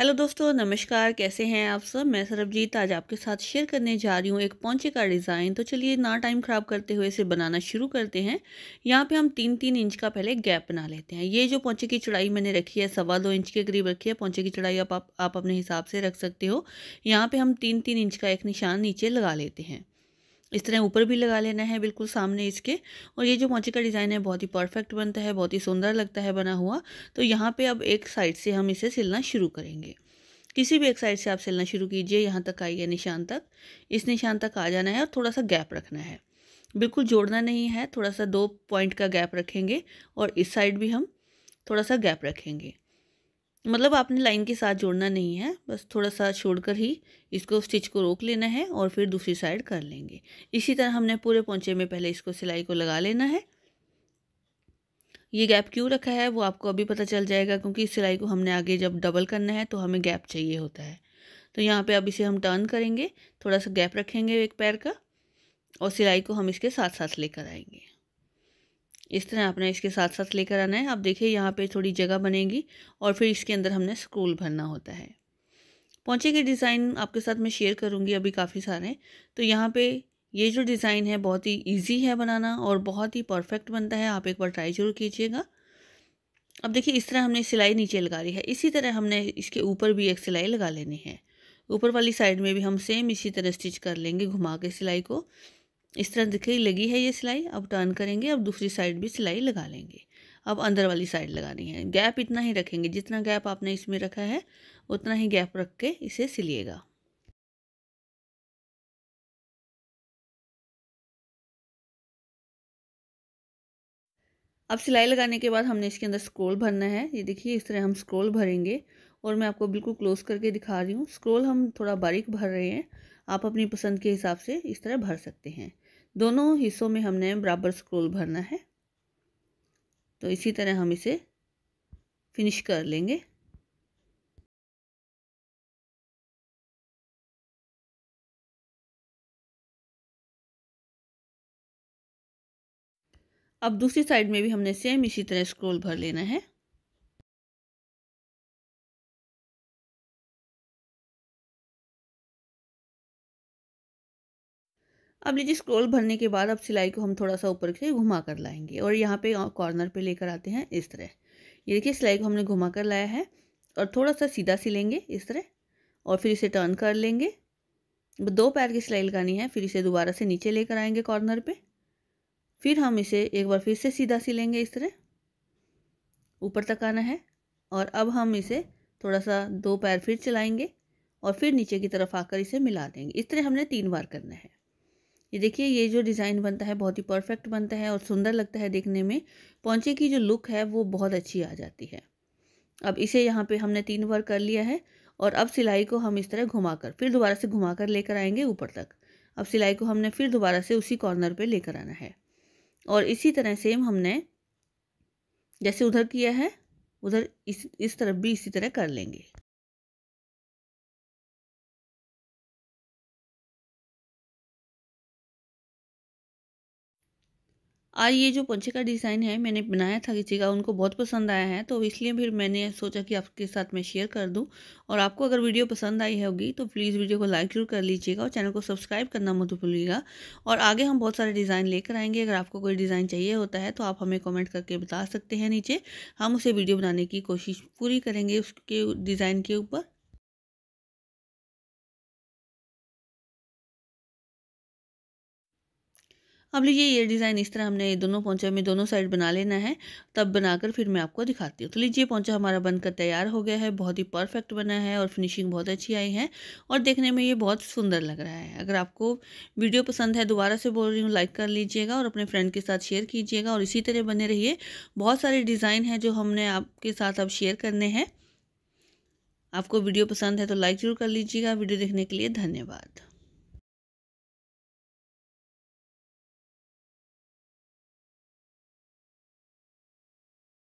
hello दोस्तों नमस्कार कैसे हैं आप सब मैं सरबजीत आज आपके साथ शेयर करने जा रही हूँ एक पौचे का डिज़ाइन तो चलिए ना टाइम ख़राब करते हुए इसे बनाना शुरू करते हैं यहाँ पे हम तीन तीन इंच का पहले गैप बना लेते हैं ये जो पौचे की चौड़ाई मैंने रखी है सवा दो इंच के करीब रखी है पौचे की चौड़ाई आप, आप, आप अपने हिसाब से रख सकते हो यहाँ पर हम तीन तीन इंच का एक निशान नीचे लगा लेते हैं इस तरह ऊपर भी लगा लेना है बिल्कुल सामने इसके और ये जो मोची का डिज़ाइन है बहुत ही परफेक्ट बनता है बहुत ही सुंदर लगता है बना हुआ तो यहाँ पे अब एक साइड से हम इसे सिलना शुरू करेंगे किसी भी एक साइड से आप सिलना शुरू कीजिए यहाँ तक आइए निशान तक इस निशान तक आ जाना है और थोड़ा सा गैप रखना है बिल्कुल जोड़ना नहीं है थोड़ा सा दो पॉइंट का गैप रखेंगे और इस साइड भी हम थोड़ा सा गैप रखेंगे मतलब आपने लाइन के साथ जोड़ना नहीं है बस थोड़ा सा छोड़कर ही इसको स्टिच को रोक लेना है और फिर दूसरी साइड कर लेंगे इसी तरह हमने पूरे पोंचे में पहले इसको सिलाई को लगा लेना है ये गैप क्यों रखा है वो आपको अभी पता चल जाएगा क्योंकि इस सिलाई को हमने आगे जब डबल करना है तो हमें गैप चाहिए होता है तो यहाँ पर अब इसे हम टर्न करेंगे थोड़ा सा गैप रखेंगे एक पैर का और सिलाई को हम इसके साथ साथ लेकर आएंगे इस तरह आपने इसके साथ साथ लेकर आना है आप देखिए यहाँ पे थोड़ी जगह बनेगी और फिर इसके अंदर हमने स्क्रोल भरना होता है पहुँचे के डिज़ाइन आपके साथ मैं शेयर करूँगी अभी काफ़ी सारे तो यहाँ पे ये जो डिज़ाइन है बहुत ही ईजी है बनाना और बहुत ही परफेक्ट बनता है आप एक बार ट्राई ज़रूर कीजिएगा अब देखिए इस तरह हमने सिलाई नीचे लगा ली है इसी तरह हमने इसके ऊपर भी एक सिलाई लगा लेनी है ऊपर वाली साइड में भी हम सेम इसी तरह स्टिच कर लेंगे घुमा के सिलाई को इस तरह दिखी लगी है ये सिलाई अब टर्न करेंगे अब दूसरी साइड भी सिलाई लगा लेंगे अब अंदर वाली साइड लगानी है गैप इतना ही रखेंगे जितना गैप आपने इसमें रखा है उतना ही गैप रख के इसे सिलिएगा अब सिलाई लगाने के बाद हमने इसके अंदर स्क्रोल भरना है ये देखिए इस तरह हम स्क्रोल भरेंगे और मैं आपको बिल्कुल क्लोज करके दिखा रही हूँ स्क्रोल हम थोड़ा बारीक भर रहे हैं आप अपनी पसंद के हिसाब से इस तरह भर सकते हैं दोनों हिस्सों में हमने बराबर स्क्रोल भरना है तो इसी तरह हम इसे फिनिश कर लेंगे अब दूसरी साइड में भी हमने सेम इसी तरह स्क्रोल भर लेना है अब लीजिए स्क्रॉल भरने के बाद अब सिलाई को हम थोड़ा सा ऊपर से घुमा कर लाएंगे और यहाँ पे कॉर्नर पे लेकर आते हैं इस तरह ये देखिए सिलाई को हमने घुमा कर लाया है और थोड़ा सा सीधा सिलेंगे इस तरह और फिर इसे टर्न कर लेंगे दो पैर की सिलाई लगानी है फिर इसे दोबारा से नीचे लेकर आएंगे कॉर्नर पर फिर हम इसे एक बार फिर से सीधा सिलेंगे इस तरह ऊपर तक आना है और अब हम इसे थोड़ा सा दो पैर फिर चलाएंगे और फिर नीचे की तरफ आकर इसे मिला देंगे इस तरह हमने तीन बार करना है ये देखिए ये जो डिज़ाइन बनता है बहुत ही परफेक्ट बनता है और सुंदर लगता है देखने में पौचे की जो लुक है वो बहुत अच्छी आ जाती है अब इसे यहाँ पे हमने तीन बार कर लिया है और अब सिलाई को हम इस तरह घुमाकर फिर दोबारा से घुमाकर लेकर आएंगे ऊपर तक अब सिलाई को हमने फिर दोबारा से उसी कॉर्नर पे लेकर आना है और इसी तरह सेम हमने जैसे उधर किया है उधर इस इस तरफ भी इसी तरह कर लेंगे आज ये जो पंछी का डिज़ाइन है मैंने बनाया था किसी का उनको बहुत पसंद आया है तो इसलिए फिर मैंने सोचा कि आपके साथ मैं शेयर कर दूँ और आपको अगर वीडियो पसंद आई होगी तो प्लीज़ वीडियो को लाइक जरूर कर लीजिएगा और चैनल को सब्सक्राइब करना मत भूलिएगा और आगे हम बहुत सारे डिज़ाइन लेकर आएंगे अगर आपको कोई डिज़ाइन चाहिए होता है तो आप हमें कॉमेंट करके बता सकते हैं नीचे हम उसे वीडियो बनाने की कोशिश पूरी करेंगे उसके डिज़ाइन के ऊपर अब लीजिए ये डिज़ाइन इस तरह हमने दोनों पहुँचे में दोनों साइड बना लेना है तब बनाकर फिर मैं आपको दिखाती हूँ तो लीजिए पहुँचा हमारा बनकर तैयार हो गया है बहुत ही परफेक्ट बना है और फिनिशिंग बहुत अच्छी आई है और देखने में ये बहुत सुंदर लग रहा है अगर आपको वीडियो पसंद है दोबारा से बोल रही हूँ लाइक कर लीजिएगा और अपने फ्रेंड के साथ शेयर कीजिएगा और इसी तरह बने रहिए बहुत सारे डिज़ाइन हैं जो हमने आपके साथ अब शेयर करने हैं आपको वीडियो पसंद है तो लाइक ज़रूर कर लीजिएगा वीडियो देखने के लिए धन्यवाद